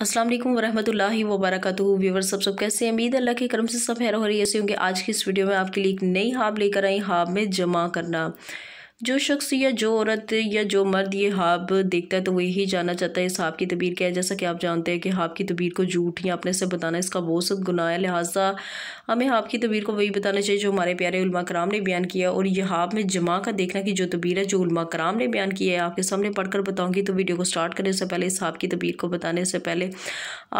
असलम वरहमल वबरक व्यूवर सब सब कैसे हैं उम्मीद अल्लाह के करम से सब हो रही ऐसे होंगे आज की इस वीडियो में आपके लिए एक नई हाब लेकर आई हाब में जमा करना जो शख्स या जो औरत या जो मर्द ये हाब देखता है तो वही जानना चाहता है इस हाब की तबीर क्या है जैसा कि आप जानते हैं कि हाब की तबीर को झूठ या अपने से बताना इसका बहुत सब गुनाह है लिहाजा हमें हाब की तबीर को वही बताना चाहिए जो हमारे प्यारे उल्मा कराम ने बयान किया और यह हाब में जमा का देखना की जो तबीर है जो उल्मा कराम ने बयान किया है आपके सामने पढ़कर बताऊँगी तो वीडियो को स्टार्ट करने से पहले इस हाब की तबीर को बताने से पहले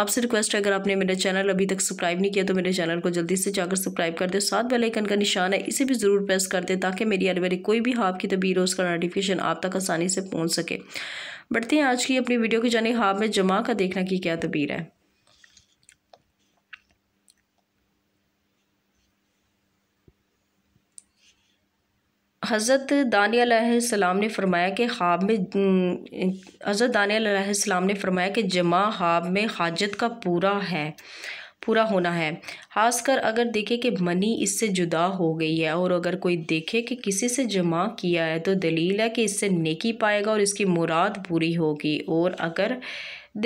आपसे रिक्वेस्ट है अगर आपने मेरा चैनल अभी तक सब्सक्राइब नहीं किया तो मेरे चैनल को जल्दी से जाकर सब्सक्राइब कर दे साथ बेलाइकन का निशान है इसे भी ज़रूर प्रेस कर दे ताकि मेरी आने वाली कोई भी हाब आपकी तभी रोज़ का नोटिफिकेशन आप तक आसानी से पहुँच सके बढ़ते हैं आज की अपनी वीडियो की जानी हाब में जमा का देखना की क्या तबीर है हज़रत दानियालाम ने फरमाया कि ख्वाब में हज़रत दानियालाम ने फरमाया कि जमा ख्वाब में हाजत का पूरा है पूरा होना है खासकर अगर देखे कि मनी इससे जुदा हो गई है और अगर कोई देखे कि किसी से जमा किया है तो दलील है कि इससे नेकी पाएगा और इसकी मुराद पूरी होगी और अगर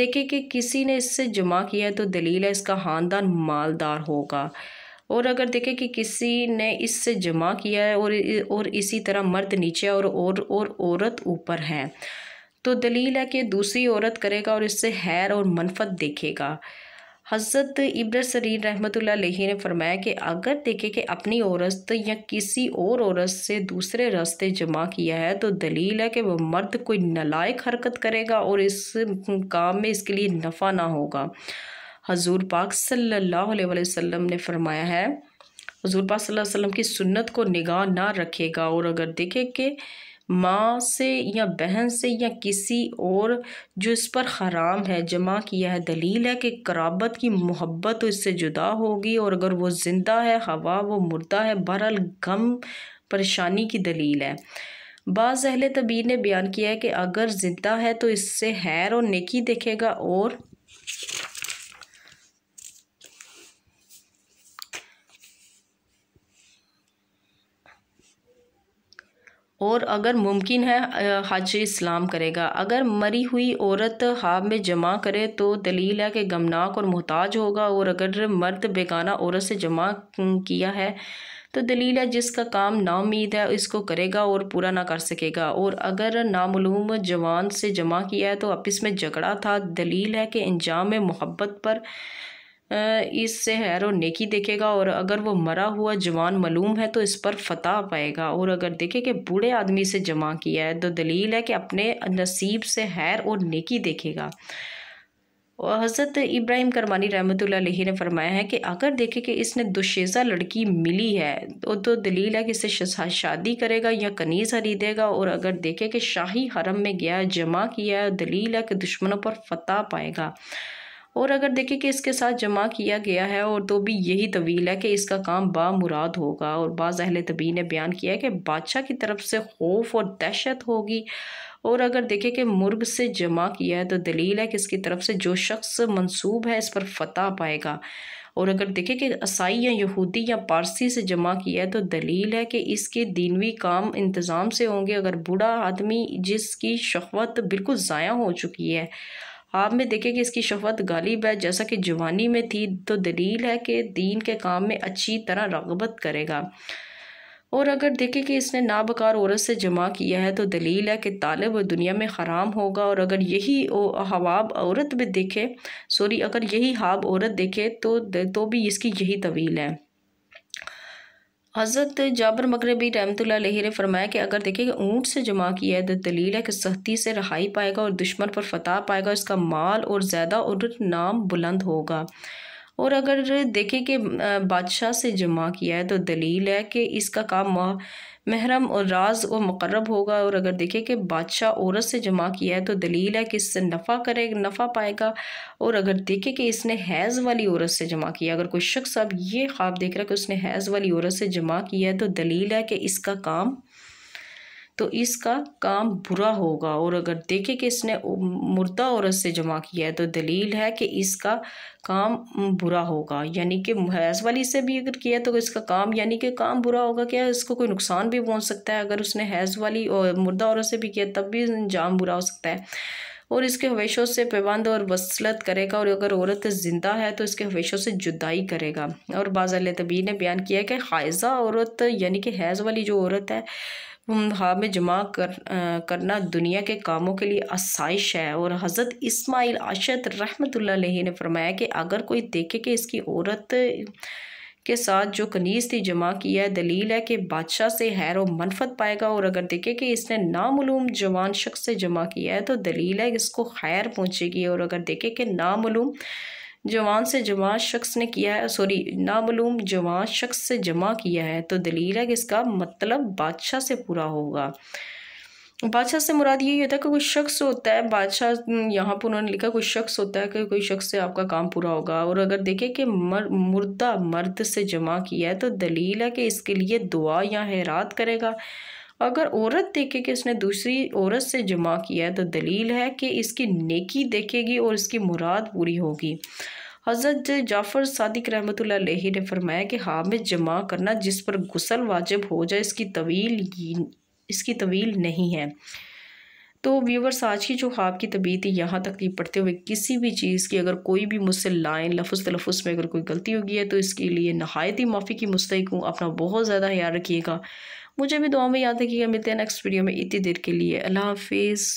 देखे कि किसी ने इससे जमा किया है तो दलील है इसका खानदान मालदार होगा और अगर देखें कि किसी ने इससे जमा किया है और और इसी तरह मर्द नीचे और और और औरत ऊपर है तो दलील है कि दूसरी औरत करेगा और इससे हैर और मनफत देखेगा हज़रत इब्र सरीर रहमत ने फरमाया कि अगर देखे कि अपनी औरत या किसी और औरत से दूसरे रास्ते जमा किया है तो दलील है कि वह मर्द कोई नलायक हरकत करेगा और इस काम में इसके लिए नफ़ा ना होगा हजूर पाक सल्लल्लाहु अलैहि वसल्लम ने फरमाया है हजूर पाक सल्लल्लाहु अलैहि वसल्लम की सुन्नत को निगाह ना रखेगा और अगर देखे कि माँ से या बहन से या किसी और जो इस पर हराम है जमा की यह दलील है कि कराबत की मोहब्बत तो इससे जुदा होगी और अगर वो ज़िंदा है हवा वो मुर्दा है बहरहाल गम परेशानी की दलील है बाज़ अहल तबीर ने बयान किया है कि अगर ज़िंदा है तो इससे हैर और नेकी देखेगा और और अगर मुमकिन है हज इस्लाम करेगा अगर मरी हुई औरत हाब में जमा करे तो दलील है कि गमनाक और मोहताज होगा और अगर मर्द बेगाना औरत से जमा किया है तो दलील है जिसका काम नाउमीद है इसको करेगा और पूरा ना कर सकेगा और अगर नामूम जवान से जमा किया है तो आपस में झगड़ा था दलील है कि इंजाम मोहब्बत पर इससे हैर और नेकी देखेगा और अगर वो मरा हुआ जवान मलूम है तो इस पर फतह पाएगा और अगर देखे कि बूढ़े आदमी से जमा किया है तो दलील है कि अपने नसीब से हैर और नेकी देखेगा और हज़रत इब्राहिम करमानी रहमत ने फरमाया है कि अगर देखे कि इसने दुशेज़ा लड़की मिली है तो, तो दलील है कि इसे शादी करेगा या कनीज़ खरीदेगा और अगर देखे कि शाही हरम में गया जमा किया है दलील है कि दुश्मनों पर फतह पाएगा और अगर देखें कि इसके साथ जमा किया गया है और तो भी यही तवील है कि इसका काम बामुराद होगा और बाज़ अहल तबी ने बयान किया है कि बादशाह की तरफ से खौफ और दहशत होगी और अगर देखें कि मुर्ग से जमा किया है तो दलील है कि इसकी तरफ से जो शख्स मंसूब है इस पर फतह पाएगा और अगर देखें कि ईसाई या यहूदी या पारसी से जमा किया है तो दलील है कि इसके दीनवी काम इंतज़ाम से होंगे अगर बूढ़ा आदमी जिसकी शहवत बिल्कुल ज़ाया हो चुकी है आप में देखें कि इसकी शफत गालिब है जैसा कि जवानी में थी तो दलील है कि दीन के काम में अच्छी तरह रगबत करेगा और अगर देखें कि इसने नाबकार औरत से जमा किया है तो दलील है कि तालब दुनिया में हराम होगा और अगर यही हवाब औरत भी देखे सॉरी अगर यही हाब औरत देखे तो तो भी इसकी यही तवील है हज़रत जाबर मगरबी रहमतुल्ला ने फरमाया कि अगर कि ऊँट से जमा किया है तो दलील है कि सख्ती से रहाई पाएगा और दुश्मन पर फतह पाएगा इसका माल और ज़्यादा और नाम बुलंद होगा और अगर देखें कि बादशाह से जमा किया है तो दलील है कि इसका काम महरम और राज वो मकरब होगा और अगर देखे कि बादशाह औरत से जमा किया है तो दलील है कि इससे नफ़ा करे नफ़ा पाएगा और अगर देखे कि इसने हैज़ वाली औरत से जमा किया अगर कोई शख्स अब ये ख्वाब देख रहा है कि उसने हैज़ वाली औरत से जमा किया है तो दलील है कि इसका काम तो इसका काम बुरा होगा और अगर देखे कि इसने मुर्दा औरत से जमा किया है तो दलील है कि इसका काम बुरा होगा यानी कि हैज़ वाली से भी अगर किया तो इसका काम यानी कि काम बुरा होगा क्या इसको कोई नुकसान भी पहुँच सकता है अगर उसने हैज़ वाली और मुर्दा औरत से भी किया तब भी अंजाम बुरा हो सकता है और इसके हवेशों से पैबंद और वसलत करेगा और अगर औरत ज़िंदा है तो इसके हवेशों से जुदाई करेगा और बाज़ल तबीर ने बयान किया कि हाइजा औरत यानी कि हैज़ वाली जो औरत है हाँ में जमा कर आ, करना दुनिया के कामों के लिए आसाइश है और हज़रत इस्माइल अशद रहमत ने फरमाया कि अगर कोई देखे कि इसकी औरत के साथ जो कनीज थी जमा किया है दलील है कि बादशाह से हैर व मनफत पाएगा और अगर देखे कि इसने नामूम जवान शख्स से जमा किया है तो दलील है इसको खैर पहुँचेगी और अगर देखे कि नामूम जवान से जमा शख्स ने किया है सॉरी नामूम जवान शख्स से जमा किया है तो दलील है कि इसका मतलब बादशाह से पूरा होगा बादशाह से मुराद यही होता है कि कोई शख्स होता है बादशाह हम्म, यहाँ पर उन्होंने लिखा कोई शख्स होता है कि कोई शख्स से आपका काम पूरा होगा और अगर देखे कि मर मुर्दा मर्द से जमा किया है तो दलील है कि इसके लिए दुआ या हैरात करेगा अगर औरत देखे कि इसने दूसरी औरत से जमा किया है तो दलील है कि इसकी नेकी देखेगी और इसकी मुराद पूरी होगी हज़रत जाफ़र सदक रहमत ने फरमाया कि हामिद जमा करना जिस पर गुसल वाजिब हो जाए इसकी तवील इसकी तवील नहीं है तो व्यूवर्स आज की जो ख्वाब की तबीयत यहाँ तक नहीं पढ़ते हुए किसी भी चीज़ की अगर कोई भी मुझसे लाइन लफ्ज़ तलफ़ में अगर कोई गलती होगी है तो इसके लिए नहायत ही माफ़ी की मुस्तक हूँ अपना बहुत ज़्यादा ख्याल रखिएगा मुझे भी दुआ में याद रखिएगा मिलते हैं नेक्स्ट वीडियो में इतनी देर के लिए अल्लाह हाफिज़